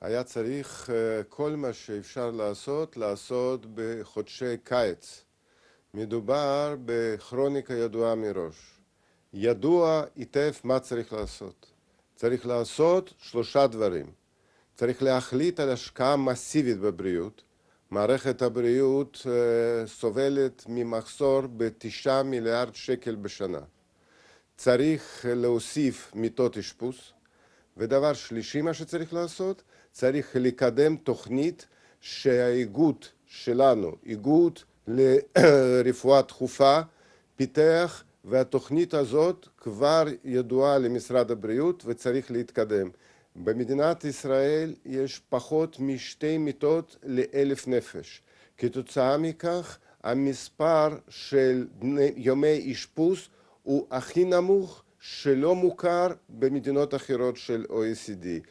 היה צריך אה, כל מה שאפשר לעשות, לעשות בחודשי קיץ. מדובר בכרוניקה ידועה מראש. ידוע היטב מה צריך לעשות. צריך לעשות שלושה דברים. צריך להחליט על השקעה מסיבית בבריאות. מערכת הבריאות אה, סובלת ממחסור בתשעה מיליארד שקל בשנה. צריך להוסיף מיטות אשפוז. ודבר שלישי, מה שצריך לעשות, צריך לקדם תוכנית שהאיגוד שלנו, איגוד לרפואה דחופה, פיתח, והתוכנית הזאת כבר ידועה למשרד הבריאות וצריך להתקדם. במדינת ישראל יש פחות משתי מיטות לאלף נפש. כתוצאה מכך, המספר של יומי אשפוז הוא הכי נמוך שלא מוכר במדינות אחרות של OECD.